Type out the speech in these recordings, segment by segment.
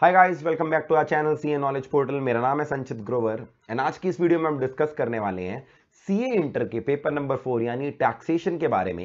hi guys welcome back to our channel CA knowledge portal मेरा नाम है संचित ग्रोवर एंड आज की इस वीडियो में हम डिस्कस करने वाले हैं सीए इंटर के पेपर नंबर फोर यानी टैक्सेशन के बारे में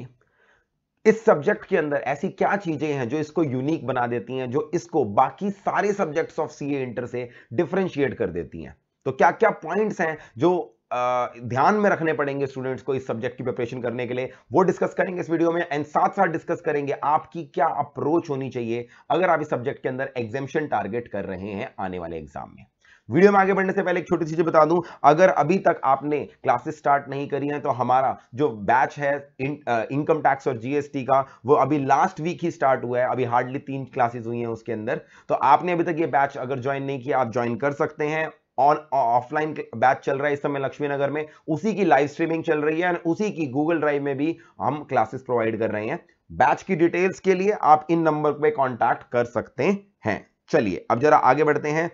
इस सब्जेक्ट के अंदर ऐसी क्या चीजें हैं जो इसको यूनिक बना देती हैं जो इसको बाकी सारे सब्जेक्ट्स ऑफ सी इंटर से डिफ्रेंशिएट कर देती हैं तो क्या क्या पॉइंट्स हैं जो ध्यान में रखने पड़ेंगे स्टूडेंट्स को इस सब्जेक्ट की प्रिपरेशन करने के लिए वो डिस्कस करेंगे इस वीडियो में एंड साथ साथ डिस्कस करेंगे आपकी क्या अप्रोच होनी चाहिए अगर आप इस सब्जेक्ट के अंदर एग्जामेशन टारगेट कर रहे हैं आने वाले एग्जाम में वीडियो में आगे बढ़ने से पहले एक छोटी सी चीज बता दूं अगर अभी तक आपने क्लासेस स्टार्ट नहीं करी हैं तो हमारा जो बैच है इनकम टैक्स और जीएसटी का वो अभी लास्ट वीक ही स्टार्ट हुआ है अभी हार्डली तीन क्लासेस हुई हैं उसके अंदर तो आपने अभी तक ये बैच अगर ज्वाइन नहीं किया आप ज्वाइन कर सकते हैं ऑन ऑफलाइन बैच चल रहा है इस समय लक्ष्मी नगर में उसी की लाइव स्ट्रीमिंग चल रही है उसी की गूगल ड्राइव में भी हम क्लासेस प्रोवाइड कर रहे हैं बैच की डिटेल्स के लिए आप इन नंबर पे कांटेक्ट कर सकते हैं चलिए अब जरा आगे बढ़ते हैं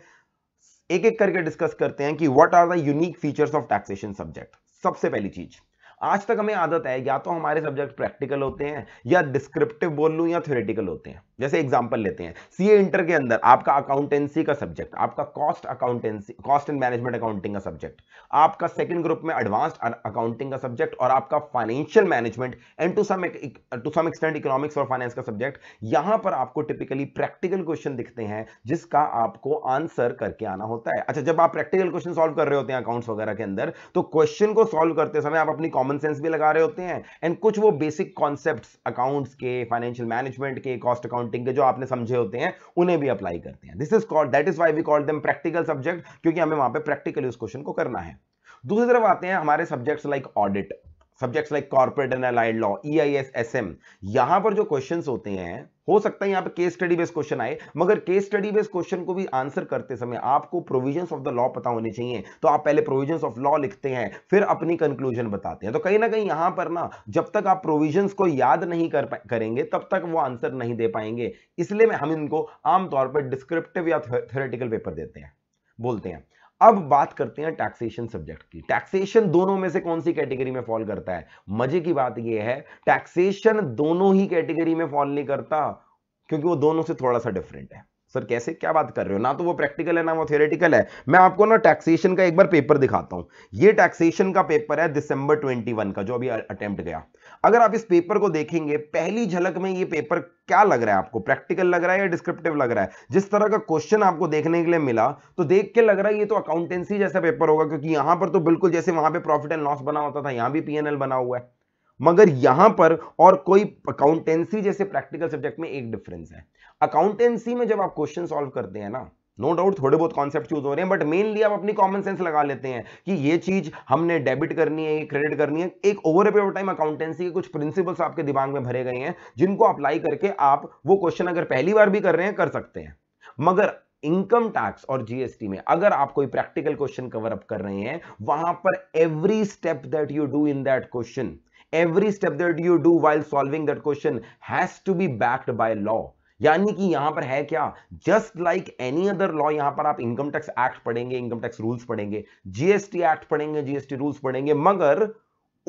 एक एक करके डिस्कस करते हैं कि what are the unique features of taxation subject सबसे पहली चीज आज तक हमें आदत है या तो हमारे सब्जेक्ट प्रैक्टिकल होते हैं या डिस्क्रिप्टिव बोल लू या थ्योरेटिकल होते हैं जैसे एग्जांपल लेते हैं सीए इंटर के अंदर आपका अकाउंटेंसी का सब्जेक्ट आपका cost accountancy cost and management accounting का सब्जेक्ट आपका सेकंड ग्रुप में एडवांस्ड अकाउंटिंग का सब्जेक्ट और आपका financial management and to some to some extent economics और फाइनेंस का सब्जेक्ट यहां पर आपको टिपिकली प्रैक्टिकल क्वेश्चन दिखते हैं जिसका आपको आंसर करके आना होता है अच्छा जब आप प्रैक्टिकल क्वेश्चन सॉल्व कर रहे होते हैं अकाउंट्स वगैरह के अंदर तो क्वेश्चन को सॉल्व करते समय आप अपनी कॉमन सेंस भी लगा रहे होते हैं एंड कुछ वो बेसिक कॉन्सेप्ट अकाउंट्स के फाइनेंशियल मैनेजमेंट के कॉस्ट अकाउंट अकाउंटिंग के जो आपने समझे होते हैं उन्हें भी अप्लाई करते हैं this is called that is why we called them practical subject क्योंकि हमें वहां पर प्रैक्टिकली उस क्वेश्चन को करना है दूसरी तरफ आते हैं हमारे subjects like audit subjects like corporate and allied law E I S S M यहां पर जो क्वेश्चन होते हैं हो सकता है यहाँ पे केस स्टडी बेस्ड क्वेश्चन आए मगर केस स्टडी बेस्ड क्वेश्चन को भी आंसर करते समय आपको प्रोविजंस ऑफ द लॉ पता होने चाहिए तो आप पहले प्रोविजंस ऑफ लॉ लिखते हैं फिर अपनी कंक्लूजन बताते हैं तो कहीं ना कहीं यहां पर ना जब तक आप प्रोविजंस को याद नहीं कर करेंगे तब तक वो आंसर नहीं दे पाएंगे इसलिए हम इनको आमतौर पर डिस्क्रिप्टिव या थेरेटिकल पेपर देते हैं बोलते हैं अब बात करते हैं टैक्सेशन सब्जेक्ट की टैक्सेशन दोनों में से कौन सी कैटेगरी में फॉल करता है मजे की बात यह है टैक्सेशन दोनों ही कैटेगरी में फॉल नहीं करता क्योंकि वो दोनों से थोड़ा सा डिफरेंट है सर कैसे क्या बात कर रहे हो ना तो वो प्रैक्टिकल है ना वो थियोरेटिकल है मैं आपको ना टैक्सेशन का एक बार पेपर दिखाता हूं ये टैक्सेशन का पेपर है दिसंबर 21 का जो अभी अटेम्प्ट गया अगर आप इस पेपर को देखेंगे पहली झलक में ये पेपर क्या लग रहा है आपको प्रैक्टिकल लग रहा है या डिस्क्रिप्टिव लग रहा है जिस तरह का क्वेश्चन आपको देखने के लिए मिला तो देख के लग रहा है ये तो अकाउंटेंसी जैसा पेपर होगा क्योंकि यहां पर तो बिल्कुल जैसे वहां पर प्रॉफिट एंड लॉस बना होता था यहां भी पी बना हुआ है मगर यहां पर और कोई अकाउंटेंसी जैसे प्रैक्टिकल सब्जेक्ट में एक डिफरेंस है अकाउंटेंसी में जब आप क्वेश्चन सॉल्व करते हैं ना नो no डाउट थोड़े बहुत कॉन्सेप्ट यूज हो रहे हैं बट मेनली आप अपनी कॉमन सेंस लगा लेते हैं कि ये चीज हमने डेबिट करनी है ये क्रेडिट करनी है एक ओवर पीरियड टाइम अकाउंटेंसी के कुछ प्रिंसिपल्स आपके दिमाग में भरे गए हैं जिनको अप्लाई करके आप वो क्वेश्चन अगर पहली बार भी कर रहे हैं कर सकते हैं मगर इनकम टैक्स और जीएसटी में अगर आप कोई प्रैक्टिकल क्वेश्चन कवर अप कर रहे हैं वहां पर every step that you do in that question every step that you do while solving that question has be be backed law यानी कि यहां पर है क्या just like any other law यहां पर आप इनकम टैक्स एक्ट पढ़ेंगे इनकम टैक्स रूल्स पढ़ेंगे जीएसटी एक्ट पढ़ेंगे जीएसटी रूल्स पढ़ेंगे मगर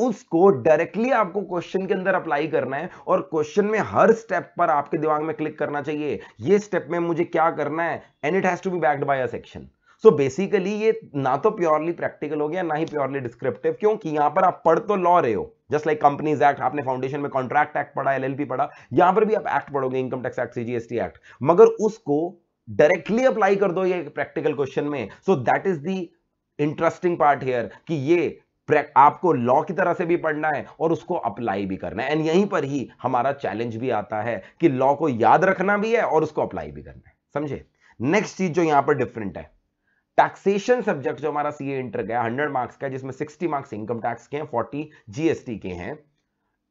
उसको डायरेक्टली आपको क्वेश्चन के अंदर अप्लाई करना है और क्वेश्चन में हर स्टेप पर आपके दिमाग में क्लिक करना चाहिए ये स्टेप में मुझे क्या करना है and it has to be backed by a section so basically ये ना तो प्योरली प्रैक्टिकल हो गया ना ही प्योरली डिस्क्रिप्टिव क्योंकि यहां पर आप पढ़ तो लॉ रहे हो जस्ट लाइक कंपनीज एक्ट आपने फाउंडेशन में कॉन्ट्रैक्ट एक्ट पढ़ा एलएलपी पढ़ा यहां पर भी आप एक्ट पढ़ोगे income tax act CGST act मगर उसको डायरेक्टली अप्लाई कर दो ये प्रैक्टिकल क्वेश्चन में so that is the interesting part here कि ये आपको लॉ की तरह से भी पढ़ना है और उसको अप्लाई भी करना है एंड यहीं पर ही हमारा चैलेंज भी आता है कि लॉ को याद रखना भी है और उसको अप्लाई भी करना है समझे नेक्स्ट चीज जो यहां पर डिफरेंट है टैक्सेशन सब्जेक्ट जो हमारा सीए इंटर गया हंड्रेड मार्क्स का जिसमें सिक्सटी मार्क्स इनकम टैक्स के हैं फोर्टी जीएसटी के हैं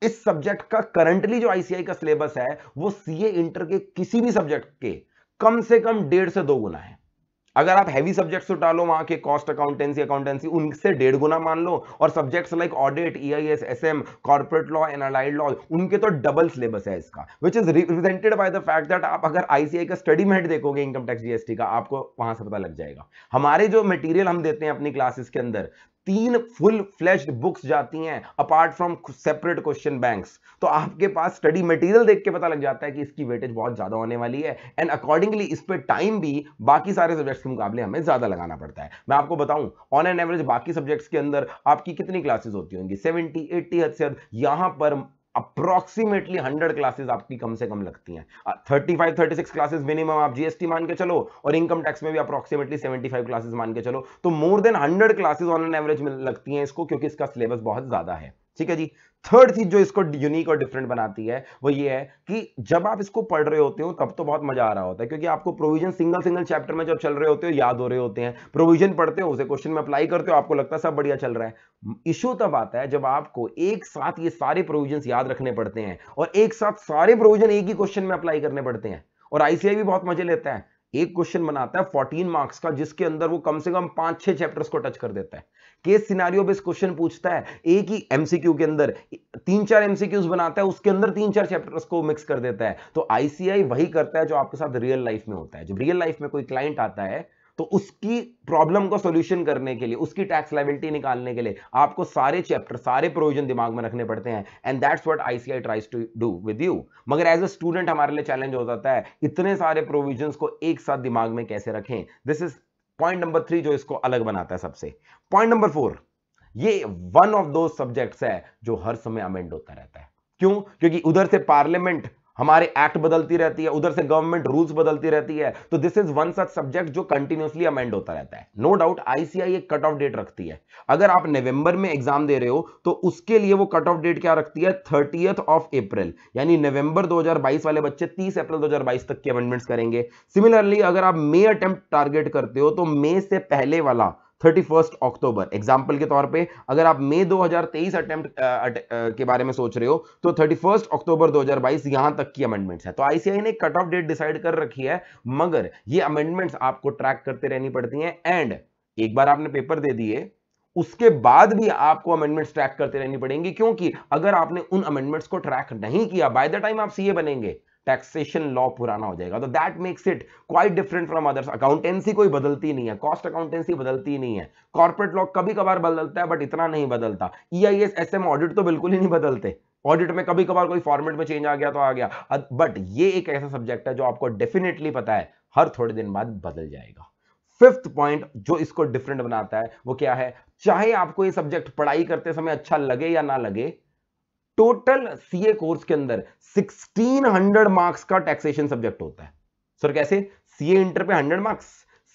इस सब्जेक्ट का करंटली जो आईसीआई का सिलेबस है वो सीए इंटर के किसी भी सब्जेक्ट के कम से कम डेढ़ से दो गुना है अगर आप हैवी सब्जेक्ट्स उठा लो वहां के कॉस्ट अकाउंटेंसी अकाउंटेंसी उनसे डेढ़ गुना मान लो और subjects like audit E I S S M corporate law and allied law उनके तो डबल सिलेबस है इसका which is represented by the fact that आप अगर आईसीआई का स्टडी मेट देखोगे इनकम टैक्स जीएसटी का आपको वहां से पता लग जाएगा हमारे जो मेटीरियल हम देते हैं अपनी क्लासेस के अंदर तीन फुल फ्लैश्ड बुक्स जाती हैं apart from separate question banks तो आपके पास स्टडी मटेरियल देख के पता लग जाता है कि इसकी वेटेज बहुत ज़्यादा होने वाली है एंड अकॉर्डिंगली इस पर टाइम भी बाकी सारे सब्जेक्ट्स के मुकाबले हमें ज़्यादा लगाना पड़ता है मैं आपको बताऊं ऑन एन एवरेज बाकी सब्जेक्ट्स के अंदर आपकी कितनी क्लासेस होती होंगी सेवेंटी एट्टी हद से हद यहां पर अप्रोक्सीमेटली 100 क्लासेस आपकी कम से कम लगती हैं 35 36 क्लासेस मिनिमम आप जीएसटी मान के चलो और इनकम टैक्स में भी अप्रोक्सीमेटली 75 क्लासेस मान के चलो तो more than 100 classes on an average में लगती हैं इसको क्योंकि इसका सिलेबस बहुत ज्यादा है ठीक है जी थर्ड चीज जो इसको यूनिक और डिफरेंट बनाती है वो ये है कि जब आप इसको पढ़ रहे होते हो तब तो बहुत मजा आ रहा होता है क्योंकि आपको प्रोविजन सिंगल सिंगल चैप्टर में जब चल रहे होते हो याद हो रहे होते हैं प्रोविजन पढ़ते हो उसे क्वेश्चन में अप्लाई करते हो आपको लगता है सब बढ़िया चल रहा है इशू तब आता है जब आपको एक साथ ये सारे प्रोविजन याद रखने पड़ते हैं और एक साथ सारे प्रोविजन एक ही क्वेश्चन में अप्लाई करने पड़ते हैं और आईसीआई भी बहुत मजे लेता है एक क्वेश्चन बनाता है 14 मार्क्स का जिसके अंदर वो कम से कम पांच छह चैप्टर्स को टच कर देता है केस सिनारियो बेस क्वेश्चन पूछता है एक ही एमसीक्यू के अंदर तीन चार एमसीक्यूज बनाता है उसके अंदर तीन चार चैप्टर्स को मिक्स कर देता है तो आईसीआई वही करता है जो आपके साथ रियल लाइफ में होता है जब रियल लाइफ में कोई क्लाइंट आता है तो उसकी प्रॉब्लम को सोल्यूशन करने के लिए उसकी टैक्स लाइबिलिटी निकालने के लिए आपको सारे चैप्टर सारे प्रोविजन दिमाग में रखने पड़ते हैं and that's what ICAI tries to do with you मगर एज अ स्टूडेंट हमारे लिए चैलेंज हो जाता है इतने सारे प्रोविजन को एक साथ दिमाग में कैसे रखें this is point number three जो इसको अलग बनाता है सबसे पॉइंट नंबर फोर ये वन ऑफ दो सब्जेक्ट्स है जो हर समय अमेंड होता रहता है क्यों क्योंकि उधर से पार्लियामेंट हमारे एक्ट बदलती रहती है उधर से गवर्नमेंट रूल्स बदलती रहती है तो this is one such subject जो कंटिन्यूसली अमेंड होता रहता है नो डाउट आईसीआई एक कट ऑफ डेट रखती है अगर आप नवंबर में एग्जाम दे रहे हो तो उसके लिए वो कट ऑफ डेट क्या रखती है थर्टीएथ ऑफ अप्रैल यानी नवंबर 2022 वाले बच्चे 30 अप्रैल 2022 तक के अमेंडमेंट्स करेंगे सिमिलरली अगर आप मे अटेम्प्ट टारगेट करते हो तो मे से पहले वाला थर्टी फर्स्ट अक्टूबर एग्जाम्पल के तौर पे अगर आप मई 2023 अटेम्प्ट के बारे में सोच रहे हो तो थर्टी फर्स्ट अक्टूबर 2022 यहां तक की अमेंडमेंट्स है तो आईसीआई ने कट ऑफ डेट डिसाइड कर रखी है मगर ये अमेंडमेंट्स आपको ट्रैक करते रहनी पड़ती हैं एंड एक बार आपने पेपर दे दिए उसके बाद भी आपको अमेंडमेंट्स ट्रैक करते रहनी पड़ेंगे क्योंकि अगर आपने उन अमेंडमेंट्स को ट्रैक नहीं किया बाय द टाइम आप सीए बनेंगे टैक्सेशन लॉ पुराना हो जाएगा तो that makes it quite different from others accountancy कोई बदलती नहीं है कॉस्ट अकाउंटेंसी बदलती नहीं है कॉर्पोरेट लॉ कभी कभार बदलता है बट इतना नहीं बदलता E I S S M audit तो बिल्कुल ही नहीं बदलते ऑडिट में कभी कभार कोई फॉर्मेट में चेंज आ गया तो आ गया बट ये एक ऐसा सब्जेक्ट है जो आपको डेफिनेटली पता है हर थोड़े दिन बाद बदल जाएगा फिफ्थ पॉइंट जो इसको डिफरेंट बनाता है वो क्या है चाहे आपको ये सब्जेक्ट पढ़ाई करते समय अच्छा लगे या ना लगे टोटल सीए कोर्स के अंदर 1600 मार्क्स का टैक्सेशन सब्जेक्ट होता है सर कैसे सीए इंटर पे 100 मार्क्स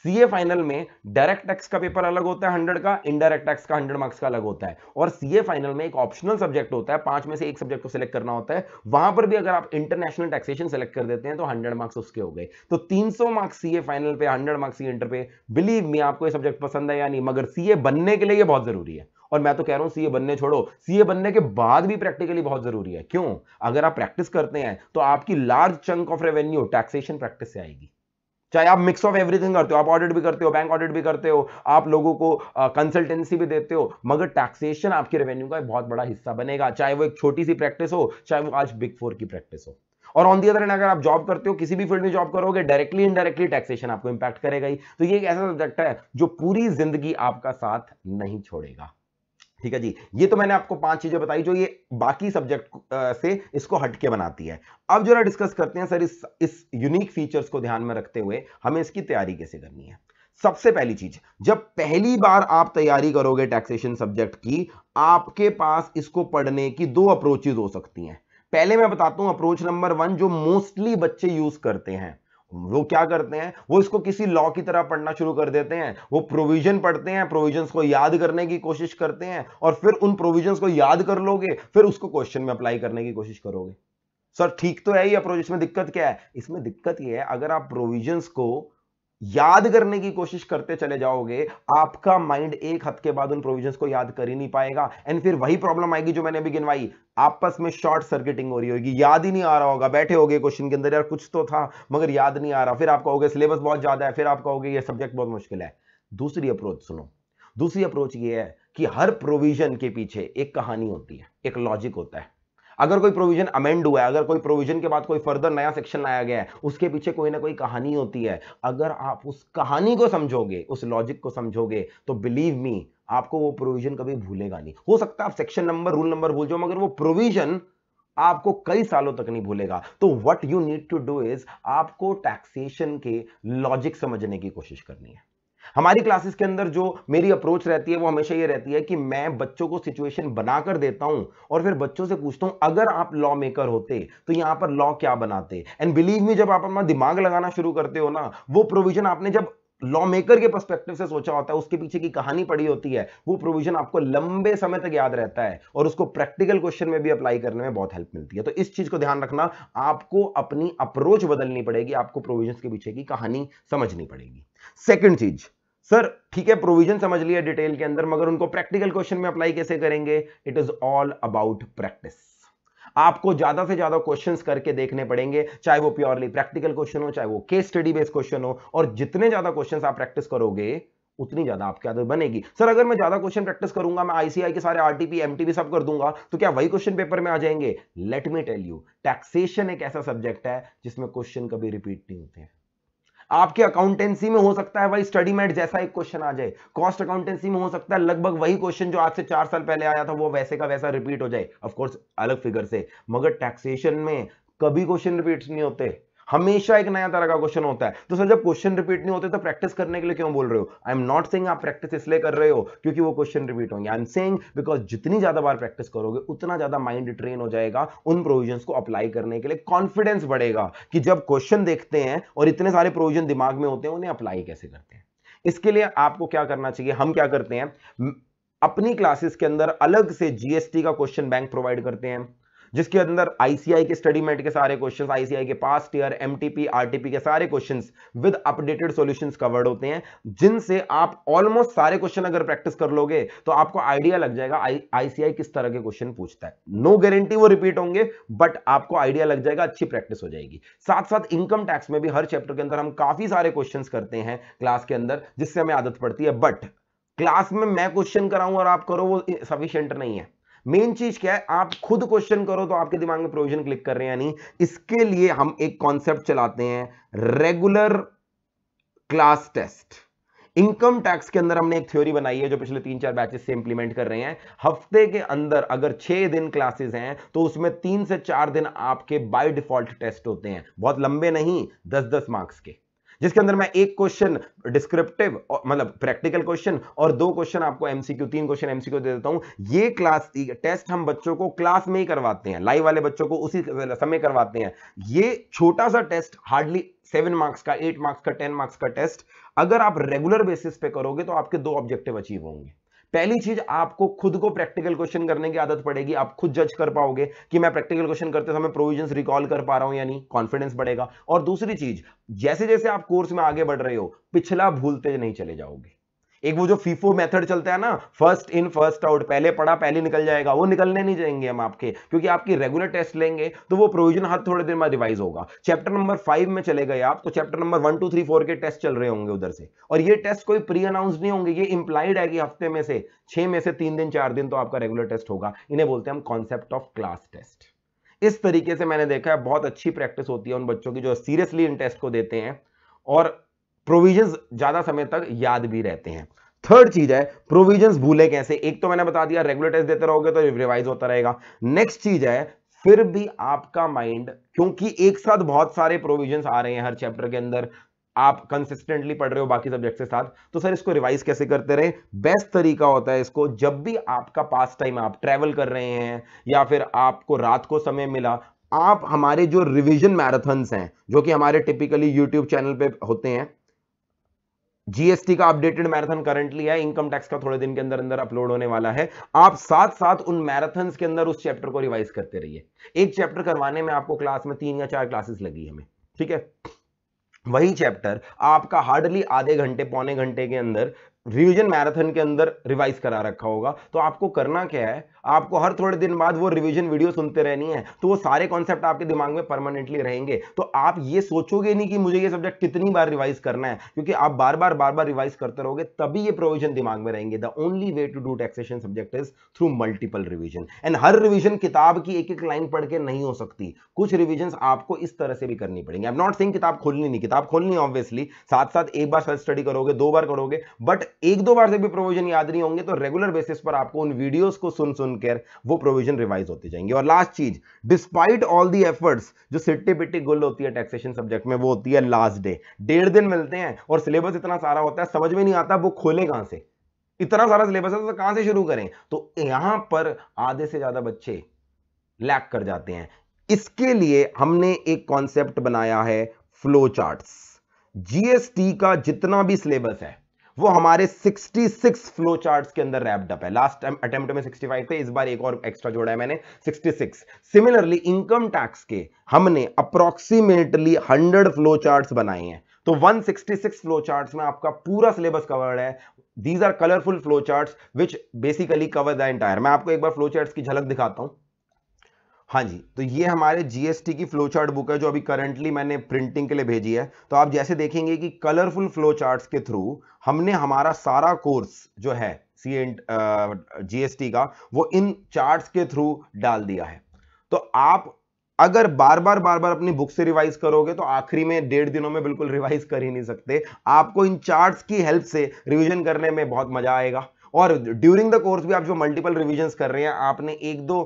सीए फाइनल में डायरेक्ट टैक्स का पेपर अलग होता है हंड्रेड का इनडायरेक्ट टैक्स का हंड्रेड मार्क्स का अलग होता है और सीए फाइनल में एक ऑप्शनल सब्जेक्ट होता है पांच में से एक सब्जेक्ट को सिलेक्ट करना होता है वहां पर भी अगर आप इंटरनेशनल टैक्सेशन सिलेक्ट कर देते हैं तो हंड्रेड मार्क्स उसके हो गए तो तीन मार्क्स सीए फाइनल पे हंड्रेड मार्क्स इंटर पे बिलीव मी आपको ये सब्जेक्ट पसंद है या नहीं मगर सीए बनने के लिए बहुत जरूरी है और मैं तो कह रहा हूं सीए बनने छोड़ो सीए बनने के बाद भी प्रैक्टिकली बहुत जरूरी है क्यों अगर आप प्रैक्टिस करते हैं तो आपकी large chunk of revenue taxation practice से आएगी चाहे आप मिक्स ऑफ एवरीथिंग करते हो आप ऑडिट भी करते हो बैंक ऑडिट भी करते हो आप लोगों को कंसल्टेंसी भी देते हो मगर टैक्सेशन आपके रेवेन्यू का एक बहुत बड़ा हिस्सा बनेगा चाहे वो एक छोटी सी प्रैक्टिस हो चाहे वो आज बिग फोर की प्रैक्टिस हो और ऑन दी अदर एंड अगर आप जॉब करते हो किसी भी फील्ड में जॉब करोगे डायरेक्टली इनडायरेक्टली टैक्सेशन आपको इंपैक्ट करेगा ही तो ये एक ऐसा सब्जेक्ट है जो पूरी जिंदगी आपका साथ नहीं छोड़ेगा ठीक है जी ये तो मैंने आपको पांच चीजें बताई जो ये बाकी सब्जेक्ट से इसको हटके बनाती है अब जरा डिस्कस करते हैं सर इस इस यूनिक फीचर्स को ध्यान में रखते हुए हमें इसकी तैयारी कैसे करनी है सबसे पहली चीज जब पहली बार आप तैयारी करोगे टैक्सेशन सब्जेक्ट की आपके पास इसको पढ़ने की दो अप्रोचेज हो सकती हैं पहले मैं बताता हूं अप्रोच नंबर वन जो मोस्टली बच्चे यूज करते हैं वो क्या करते हैं वो इसको किसी लॉ की तरह पढ़ना शुरू कर देते हैं वो प्रोविजन पढ़ते हैं प्रोविजंस को याद करने की कोशिश करते हैं और फिर उन प्रोविजंस को याद कर लोगे फिर उसको क्वेश्चन में अप्लाई करने की कोशिश करोगे सर ठीक तो है ही अप्रोच इसमें दिक्कत क्या है इसमें दिक्कत ये है अगर आप प्रोविजन को याद करने की कोशिश करते चले जाओगे आपका माइंड एक हद के बाद उन प्रोविजंस को याद कर ही नहीं पाएगा एंड फिर वही प्रॉब्लम आएगी जो मैंने अभी गिनवाई आपस में शॉर्ट सर्किटिंग हो रही होगी याद ही नहीं आ रहा होगा बैठे होगे क्वेश्चन के अंदर यार कुछ तो था मगर याद नहीं आ रहा फिर आप कहोगे सिलेबस बहुत ज्यादा है फिर आप कहोगे ये सब्जेक्ट बहुत मुश्किल है दूसरी अप्रोच सुनो दूसरी अप्रोच ये है कि हर प्रोविजन के पीछे एक कहानी होती है एक लॉजिक होता है अगर कोई प्रोविजन अमेंड हुआ है अगर कोई प्रोविजन के बाद कोई फर्दर नया सेक्शन लाया गया है उसके पीछे कोई ना कोई कहानी होती है अगर आप उस कहानी को समझोगे उस लॉजिक को समझोगे तो बिलीव मी आपको वो प्रोविजन कभी भूलेगा नहीं हो सकता आप सेक्शन नंबर रूल नंबर भूल जाओ मगर वो प्रोविजन आपको कई सालों तक नहीं भूलेगा तो what you need to do is आपको टैक्सेशन के लॉजिक समझने की कोशिश करनी है हमारी क्लासेस के अंदर जो मेरी अप्रोच रहती है वो हमेशा ये रहती है कि मैं बच्चों को सिचुएशन बनाकर देता हूं और फिर बच्चों से पूछता हूं अगर आप लॉ मेकर होते तो यहां पर लॉ क्या बनाते एंड बिलीव मी जब आप अपना दिमाग लगाना शुरू करते हो ना वो प्रोविजन आपने जब लॉ मेकर के पर्सपेक्टिव से सोचा होता है उसके पीछे की कहानी पड़ी होती है वो प्रोविजन आपको लंबे समय तक याद रहता है और उसको प्रैक्टिकल क्वेश्चन में भी अप्लाई करने में बहुत हेल्प मिलती है तो इस चीज को ध्यान रखना आपको अपनी अप्रोच बदलनी पड़ेगी आपको प्रोविजन के पीछे की कहानी समझनी पड़ेगी सेकेंड चीज सर ठीक है प्रोविजन समझ लिया डिटेल के अंदर मगर उनको प्रैक्टिकल क्वेश्चन में अप्लाई कैसे करेंगे it is all about practice आपको ज्यादा से ज्यादा क्वेश्चंस करके देखने पड़ेंगे चाहे वो प्योरली प्रैक्टिकल क्वेश्चन हो चाहे वो केस स्टडी बेस्ड क्वेश्चन हो और जितने ज्यादा क्वेश्चंस आप प्रैक्टिस करोगे उतनी ज्यादा आपकी आदत बनेगी सर अगर मैं ज्यादा क्वेश्चन प्रैक्टिस करूंगा मैं आईसीआई के सारे आरटीपी एमटीपी सब कर दूंगा तो क्या वही क्वेश्चन पेपर में आ जाएंगे let me tell you taxation एक ऐसा सब्जेक्ट है जिसमें क्वेश्चन कभी रिपीट नहीं होते हैं आपके अकाउंटेंसी में हो सकता है वही स्टडी मैट जैसा एक क्वेश्चन आ जाए कॉस्ट अकाउंटेंसी में हो सकता है लगभग वही क्वेश्चन जो आज से चार साल पहले आया था वो वैसे का वैसा रिपीट हो जाए ऑफकोर्स अलग फिगर से मगर टैक्सेशन में कभी क्वेश्चन रिपीट नहीं होते हमेशा एक नया तरह का क्वेश्चन होता है तो सर जब क्वेश्चन रिपीट नहीं होते तो प्रैक्टिस करने के लिए क्यों बोल रहे हो आई एम नॉट सेइंग आप प्रैक्टिस इसलिए कर रहे हो क्योंकि वो क्वेश्चन रिपीट होंगे आई एम सेइंग बिकॉज जितनी ज्यादा बार प्रैक्टिस करोगे उतना ज्यादा माइंड ट्रेन हो जाएगा उन प्रोविजन को अप्लाई करने के लिए कॉन्फिडेंस बढ़ेगा कि जब क्वेश्चन देखते हैं और इतने सारे प्रोविजन दिमाग में होते हैं उन्हें अप्लाई कैसे करते हैं इसके लिए आपको क्या करना चाहिए हम क्या करते हैं अपनी क्लासेस के अंदर अलग से जीएसटी का क्वेश्चन बैंक प्रोवाइड करते हैं जिसके अंदर आईसीआई के स्टडी मेट के सारे क्वेश्चन आईसीआई के पास्ट ईयर एमटीपी आरटीपी के सारे question with updated solution covered होते हैं जिनसे आप ऑलमोस्ट सारे क्वेश्चन अगर प्रैक्टिस कर लोगे तो आपको आइडिया लग जाएगा आईसीआई किस तरह के क्वेश्चन पूछता है नो no गारंटी वो रिपीट होंगे बट आपको आइडिया लग जाएगा अच्छी प्रैक्टिस हो जाएगी साथ साथ इनकम टैक्स में भी हर चैप्टर के अंदर हम काफी सारे क्वेश्चन करते हैं क्लास के अंदर जिससे हमें आदत पड़ती है बट क्लास में मैं क्वेश्चन कराऊं और आप करो वो सफिशियंट नहीं है मेन चीज क्या है आप खुद क्वेश्चन करो तो आपके दिमाग में प्रोविजन क्लिक कर रहे हैं यानी इसके लिए हम एक कॉन्सेप्ट चलाते हैं regular class test income tax के अंदर हमने एक थ्योरी बनाई है जो पिछले तीन चार बैचेस से इंप्लीमेंट कर रहे हैं हफ्ते के अंदर अगर छह दिन क्लासेस हैं तो उसमें तीन से चार दिन आपके बाय डिफॉल्ट टेस्ट होते हैं बहुत लंबे नहीं दस दस मार्क्स के जिसके अंदर मैं एक क्वेश्चन डिस्क्रिप्टिव मतलब प्रैक्टिकल क्वेश्चन और दो क्वेश्चन आपको एमसीक्यू तीन क्वेश्चन एमसीक्यू दे देता हूं ये क्लास टेस्ट हम बच्चों को क्लास में ही करवाते हैं लाइव वाले बच्चों को उसी समय करवाते हैं ये छोटा सा टेस्ट हार्डली सेवन मार्क्स का एट मार्क्स का टेन मार्क्स का टेस्ट अगर आप रेगुलर बेसिस पे करोगे तो आपके दो ऑब्जेक्टिव अचीव होंगे पहली चीज आपको खुद को प्रैक्टिकल क्वेश्चन करने की आदत पड़ेगी आप खुद जज कर पाओगे कि मैं प्रैक्टिकल क्वेश्चन करते समय प्रोविजन रिकॉल कर पा रहा हूं यानी कॉन्फिडेंस बढ़ेगा और दूसरी चीज जैसे जैसे आप कोर्स में आगे बढ़ रहे हो पिछला भूलते नहीं चले जाओगे एक वो जो फीफो मेथड चलता है ना फर्स्ट इन फर्स्ट आउट पहले पढ़ा पहले निकल जाएगा वो निकलने नहीं जाएंगे हम आपके क्योंकि आपकी रेगुलर टेस्ट लेंगे तो वो प्रोविजन हर थोड़े देर में रिवाइज होगा चैप्टर नंबर फाइव में चले गए आप तो chapter number one two three four के टेस्ट चल रहे होंगे उधर से और ये टेस्ट कोई प्री अनाउंस नहीं होंगे ये इंप्लाइड है कि हफ्ते में से छह में से तीन दिन चार दिन तो आपका रेगुलर टेस्ट होगा इन्हें बोलते हैं हम कॉन्सेप्ट ऑफ क्लास टेस्ट इस तरीके से मैंने देखा है बहुत अच्छी प्रैक्टिस होती है उन बच्चों की जो सीरियसली इन टेस्ट को देते हैं और प्रोविजंस ज्यादा समय तक याद भी रहते हैं थर्ड चीज है प्रोविजंस भूले कैसे एक तो मैंने बता दिया रेगुलर टेस्ट देते रहोगे तो रिवाइज होता रहेगा नेक्स्ट चीज है फिर भी आपका माइंड क्योंकि एक साथ बहुत सारे प्रोविजंस आ रहे हैं हर चैप्टर के अंदर आप कंसिस्टेंटली पढ़ रहे हो बाकी सब्जेक्ट के साथ तो सर इसको रिवाइज कैसे करते रहे बेस्ट तरीका होता है इसको जब भी आपका पास टाइम आप ट्रेवल कर रहे हैं या फिर आपको रात को समय मिला आप हमारे जो रिविजन मैराथन हैं जो कि हमारे टिपिकली यूट्यूब चैनल पे होते हैं जीएसटी का अपडेटेड मैराथन करंटली है इनकम टैक्स का थोड़े दिन के अंदर अंदर अपलोड होने वाला है आप साथ साथ उन मैराथन के अंदर उस चैप्टर को रिवाइज करते रहिए एक चैप्टर करवाने में आपको क्लास में तीन या चार क्लासेस लगी हमें ठीक है वही चैप्टर आपका हार्डली आधे घंटे पौने घंटे के अंदर रिविजन मैराथन के अंदर रिवाइज करा रखा होगा तो आपको करना क्या है आपको हर थोड़े दिन बाद वो रिवीजन वीडियो सुनते रहनी है तो वो सारे कॉन्सेप्ट आपके दिमाग में परमानेंटली रहेंगे तो आप ये सोचोगे नहीं कि मुझे ये सब्जेक्ट कितनी बार रिवाइज करना है क्योंकि आप बार बार बार बार रिवाइज करते रहोगे तभी ये प्रोविजन दिमाग में रहेंगे the only way to do taxation subject is through multiple revision and हर रिविजन किताब की एक एक लाइन पढ़ के नहीं हो सकती कुछ रिविजन आपको इस तरह से भी करनी पड़ेंगे आई एम नॉट सिंग किताब खोलनी नहीं किताब खोलनी ऑब्वियसली साथ साथ एक बार सेल्फ स्टडी करोगे दो बार करोगे बट एक दो बार से भी प्रोविजन याद नहीं होंगे तो रेगुलर बेसिस पर आपको उन वीडियोज को सुन सुन टर्म केयर वो प्रोविजन रिवाइज होते जाएंगे और लास्ट चीज डिस्पाइट ऑल दी एफर्ट्स जो सिट्टी पिट्टी गुल होती है टैक्सेशन सब्जेक्ट में वो होती है लास्ट डे डेढ़ दिन मिलते हैं और सिलेबस इतना सारा होता है समझ में नहीं आता वो खोले कहां से इतना सारा सिलेबस है तो कहां से शुरू करें तो यहां पर आधे से ज्यादा बच्चे लैक कर जाते हैं इसके लिए हमने एक कॉन्सेप्ट बनाया है फ्लो चार्ट जीएसटी का जितना भी सिलेबस है वो हमारे 66 फ्लो चार्ट के अंदर रैप्ड अप है लास्ट अटेम्प्ट में 65 थे इस बार एक और एक्स्ट्रा जोड़ा है मैंने 66 सिमिलरली इनकम टैक्स के हमने अप्रोक्सीमेटली 100 फ्लो चार्ट बनाए हैं तो 166 फ्लो चार्ट्स में आपका पूरा सिलेबस कवर्ड है these are colourful flow charts which basically cover the entire मैं आपको एक बार फ्लो चार्ट्स की झलक दिखाता हूं हाँ जी तो ये हमारे जीएसटी की फ्लो चार्ट बुक है जो अभी करंटली मैंने प्रिंटिंग के लिए भेजी है तो आप जैसे देखेंगे कि कलरफुल फ्लो चार्ट्स के थ्रू हमने हमारा सारा कोर्स जो है सी एंड जीएसटी का वो इन चार्ट्स के थ्रू डाल दिया है तो आप अगर बार बार बार बार अपनी बुक से रिवाइज करोगे तो आखिरी में डेढ़ दिनों में बिल्कुल रिवाइज कर ही नहीं सकते आपको इन चार्ट्स की हेल्प से रिविजन करने में बहुत मजा आएगा और ड्यूरिंग द कोर्स भी आप जो मल्टीपल रिविजन कर रहे हैं आपने एक दो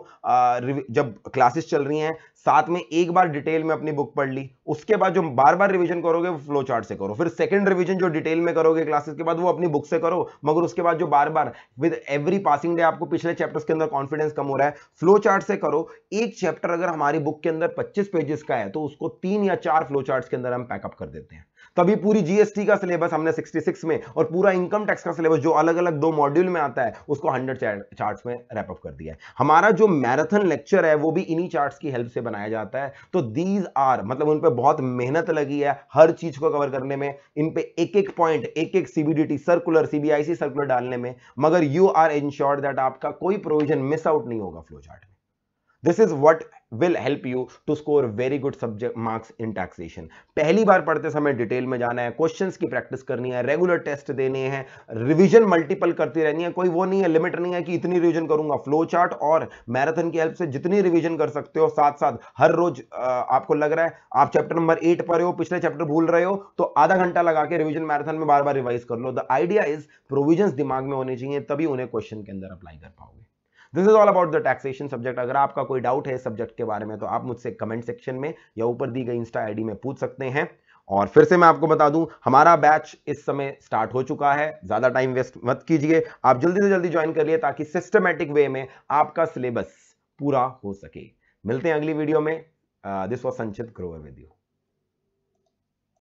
जब क्लासेस चल रही हैं साथ में एक बार डिटेल में अपनी बुक पढ़ ली उसके बाद जो बार बार रिविजन करोगे वो फ्लो चार्ट से करो फिर सेकंड रिवीजन जो डिटेल में करोगे क्लासेस के बाद वो अपनी बुक से करो मगर उसके बाद जो बार बार विद एवरी पासिंग डे आपको पिछले चैप्टर्स के अंदर कॉन्फिडेंस कम हो रहा है फ्लो चार्ट से करो एक चैप्टर अगर हमारी बुक के अंदर पच्चीस पेजेस का है तो उसको तीन या चार फ्लो चार्ट के अंदर हम पैकअप कर देते हैं तभी पूरी जीएसटी का सिलेबस हमने 66 में और पूरा इनकम टैक्स का सिलेबस जो अलग अलग दो मॉड्यूल में आता है उसको 100 चार्ट्स में रैपअप कर दिया है हमारा जो मैराथन लेक्चर है वो भी इन्हीं चार्ट्स की हेल्प से बनाया जाता है तो दीज आर मतलब उन पर बहुत मेहनत लगी है हर चीज को कवर करने में इन पे एक एक पॉइंट एक एक सीबीडीटी सर्कुलर सीबीआईसी सर्कुलर डालने में मगर यू आर इंश्योर दैट आपका कोई प्रोविजन मिस आउट नहीं होगा फ्लो चार्ट में this is what will help you to score very good subject marks in taxation पहली बार पढ़ते समय डिटेल में जाना है क्वेश्चन की प्रैक्टिस करनी है रेगुलर टेस्ट देने हैं रिविजन मल्टीपल करती रहनी है कोई वो नहीं है लिमिट नहीं है कि इतनी रिविजन करूंगा फ्लो चार्ट और मैराथन की हेल्प से जितनी रिविजन कर सकते हो साथ साथ हर रोज आपको लग रहा है आप चैप्टर नंबर एट पर हो पिछले चैप्टर भूल रहे हो तो आधा घंटा लगा के रिविजन मैराथन में बार बार रिवाइज कर लो द आइडिया इज प्रोविजन दिमाग में होने चाहिए तभी उन्हें क्वेश्चन के अंदर अप्लाई कर पाओगे this is all about the taxation subject अगर आपका कोई डाउट है सब्जेक्ट के बारे में तो आप मुझसे कमेंट सेक्शन में या ऊपर दी गई इंस्टा आईडी में पूछ सकते हैं और फिर से मैं आपको बता दूं हमारा बैच इस समय स्टार्ट हो चुका है ज्यादा टाइम वेस्ट मत कीजिए आप जल्दी से जल्दी ज्वाइन करिए ताकि सिस्टमेटिक वे में आपका सिलेबस पूरा हो सके मिलते हैं अगली वीडियो में दिस वॉज संचित ग्रोवर विद यू